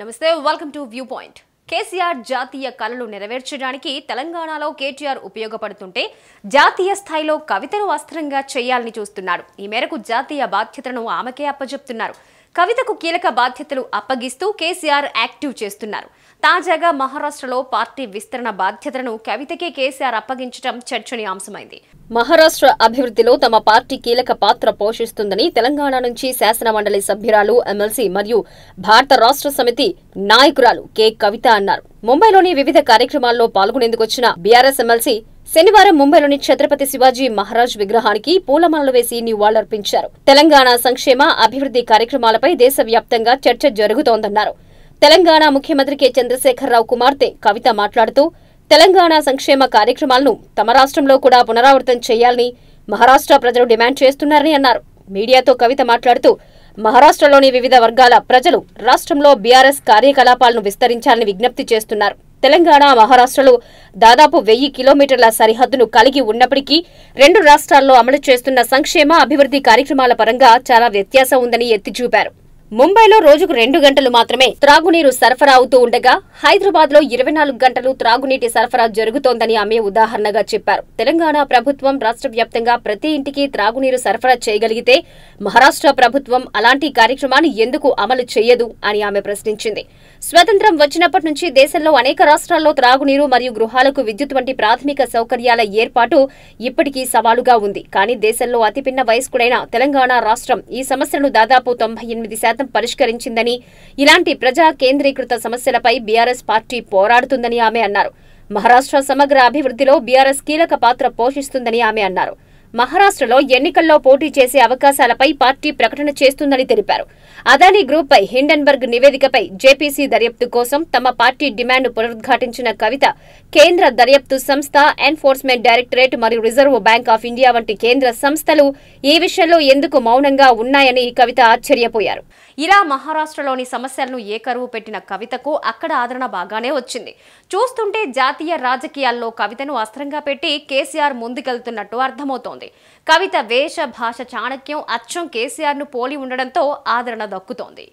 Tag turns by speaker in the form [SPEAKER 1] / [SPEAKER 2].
[SPEAKER 1] నమస్తే welcome to view point KCR జాతీయ కళలు నెరవేర్చడానికి తెలంగాణలో కేటీఆర్ ఉపయోగపడుతుంటే జాతీయ స్థాయిలో కవితను వస్త్రంగా చేయాలని చూస్తున్నారు ఈ మేరకు జాతీయ బాధ్యతను ఆమెకే అప్పజెప్తున్నారు కవితకు కీలక బాధ్యతలు అప్పగిస్తూ కేసీఆర్ యాక్టివ్ చేస్తున్నారు తాజాగా మహారాష్ట్రలో పార్టీ విస్తరణ బాధ్యతలను కవితకే కేసీఆర్ అప్పగించడం చర్చనీయాంశమైంది మహారాష్ట్ర అభివృద్ధిలో తమ పార్టీ కీలక పాత్ర పోషిస్తుందని తెలంగాణ నుంచి శాసనమండలి సభ్యురాలు ఎమ్మెల్సీ మరియు భారత రాష్ట్ర సమితి నాయకురాలు కె కవిత అన్నారు ముంబైలోని వివిధ కార్యక్రమాల్లో పాల్గొనేందుకు వచ్చిన బీఆర్ఎస్ ఎమ్మెల్సీ శనివారం ముంబైలోని ఛత్రపతి శివాజీ మహారాజ్ విగ్రహానికి పూలమాలలు వేసి నివాళులర్పించారు తెలంగాణ సంక్షేమ అభివృద్ధి కార్యక్రమాలపై దేశవ్యాప్తంగా చర్చ జరుగుతోందన్నారు తెలంగాణ ముఖ్యమంత్రి కె చంద్రశేఖరరావు కుమార్తె కవిత మాట్లాడుతూ తెలంగాణ సంక్షేమ కార్యక్రమాలను తమ రాష్ట్రంలో కూడా పునరావృతం చేయాలని మహారాష్ట్ర ప్రజలు డిమాండ్ చేస్తున్నారని అన్నారు మీడియాతో కవిత మాట్లాడుతూ మహారాష్ట్రలోని వివిధ వర్గాల ప్రజలు రాష్ట్రంలో బీఆర్ఎస్ కార్యకలాపాలను విస్తరించాలని విజ్ఞప్తి చేస్తున్నారు తెలంగాణ మహారాష్ట్రలో దాదాపు వెయ్యి కిలోమీటర్ల సరిహద్దును కలిగి ఉన్నప్పటికీ రెండు రాష్ట్రాల్లో అమలు చేస్తున్న సంక్షేమ అభివృద్ధి కార్యక్రమాల పరంగా చాలా వ్యత్యాసం ఉందని ఎత్తిచూపారు ముంబైలో రోజుకు రెండు గంటలు మాత్రమే త్రాగునీరు సరఫరా అవుతూ ఉండగా హైదరాబాద్ లో ఇరవై నాలుగు గంటలు త్రాగునీటి సరఫరా జరుగుతోందని ఆమె ఉదాహరణగా చెప్పారు తెలంగాణ ప్రభుత్వం రాష్ట్ర వ్యాప్తంగా ప్రతి ఇంటికి త్రాగునీరు సరఫరా చేయగలిగితే మహారాష్ట్ర ప్రభుత్వం అలాంటి కార్యక్రమాన్ని ఎందుకు అమలు చేయదు అని ఆమె ప్రశ్నించింది స్వతంత్రం వచ్చినప్పటి నుంచి దేశంలో అనేక రాష్ట్రాల్లో త్రాగునీరు మరియు గృహాలకు విద్యుత్ వంటి ప్రాథమిక సౌకర్యాల ఏర్పాటు ఇప్పటికీ సవాలుగా ఉంది కానీ దేశంలో అతిపిన్న వయస్కుడైన తెలంగాణ రాష్ట్రం ఈ సమస్యను దాదాపు తొంభై ఎనిమిది శాతం శాతం పరిష్కరించిందని ఇలాంటి ప్రజా కేంద్రీకృత సమస్యలపై బీఆర్ఎస్ పార్టీ పోరాడుతుందని ఆమె అన్నారు మహారాష్ట్ర సమగ్ర అభివృద్ధిలో బీఆర్ఎస్ కీలక పాత్ర పోషిస్తుందని ఆమె అన్నారు మహారాష్ట్రలో ఎన్నికల్లో పోటీ చేసే అవకాశాలపై పార్టీ ప్రకటన చేస్తుందని తెలిపారు అదానీ గ్రూప్పై హిండన్బర్గ్ నివేదికపై జేపీసీ దర్యాప్తు కోసం తమ పార్టీ డిమాండ్ పునరుద్ఘాటించిన కవిత కేంద్ర దర్యాప్తు సంస్థ ఎన్ఫోర్స్మెంట్ డైరెక్టరేట్ మరియు రిజర్వ్ బ్యాంక్ ఆఫ్ ఇండియా వంటి కేంద్ర సంస్థలు ఈ విషయంలో ఎందుకు మౌనంగా ఉన్నాయని కవిత ఆశ్చర్యపోయారు ఇలా మహారాష్ట్రలోని సమస్యలను ఏకరువు పెట్టిన కవితకు అక్కడ ఆదరణ బాగానే వచ్చింది చూస్తుంటే జాతీయ రాజకీయాల్లో కవితను అస్త్రంగా పెట్టి కేసీఆర్ ముందుకెళ్తున్నట్టు అర్థమవుతోంది దక్కుతోంది కవిత వేష భాష చాణక్యం అచ్చం కేసీఆర్ ను పోలి ఉండడంతో ఆదరణ దక్కుతోంది